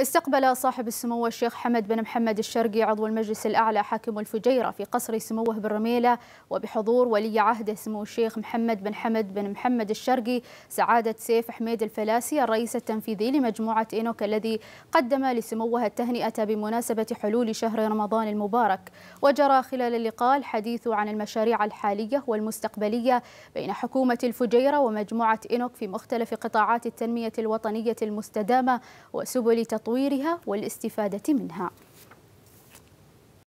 استقبل صاحب السمو الشيخ حمد بن محمد الشرقي عضو المجلس الأعلى حاكم الفجيرة في قصر سموه بالرميلة وبحضور ولي عهده سمو الشيخ محمد بن حمد بن محمد الشرقي سعادة سيف حميد الفلاسي الرئيس التنفيذي لمجموعة إينوك الذي قدم لسموه التهنئة بمناسبة حلول شهر رمضان المبارك وجرى خلال اللقاء الحديث عن المشاريع الحالية والمستقبلية بين حكومة الفجيرة ومجموعة إينوك في مختلف قطاعات التنمية الوطنية المستدامة وسبل تطوير تطويرها والاستفادة منها